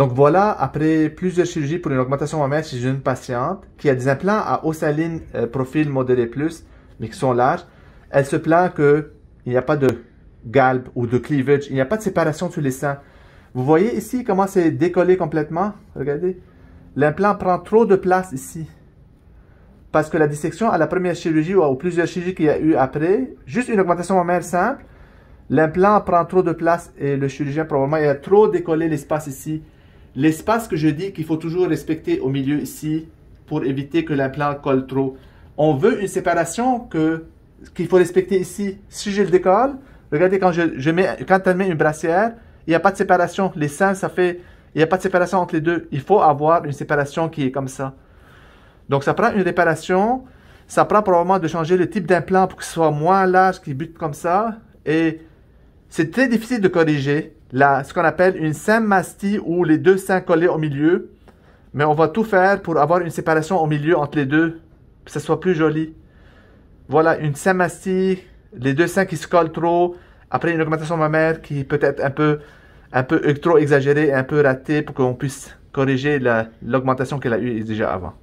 Donc voilà, après plusieurs chirurgies pour une augmentation mammaire chez une patiente qui a des implants à osaline saline euh, profil modéré plus, mais qui sont larges, elle se plaint qu'il n'y a pas de galbe ou de cleavage, il n'y a pas de séparation sur les seins. Vous voyez ici comment c'est décollé complètement? Regardez. L'implant prend trop de place ici. Parce que la dissection à la première chirurgie ou à plusieurs chirurgies qu'il y a eu après, juste une augmentation mammaire simple, l'implant prend trop de place et le chirurgien probablement il a trop décollé l'espace ici L'espace que je dis qu'il faut toujours respecter au milieu ici pour éviter que l'implant colle trop. On veut une séparation que qu'il faut respecter ici. Si je le décolle, regardez quand je, mets, quand elle met une brassière, il n'y a pas de séparation. Les seins, ça fait, il n'y a pas de séparation entre les deux. Il faut avoir une séparation qui est comme ça. Donc ça prend une réparation. Ça prend probablement de changer le type d'implant pour qu'il soit moins large, qui bute comme ça, et c'est très difficile de corriger la, ce qu'on appelle une mastie où les deux seins collés au milieu, mais on va tout faire pour avoir une séparation au milieu entre les deux, que ce soit plus joli. Voilà, une mastie les deux seins qui se collent trop, après une augmentation mammaire qui peut être un peu, un peu trop exagérée, un peu ratée pour qu'on puisse corriger l'augmentation qu'elle a eue déjà avant.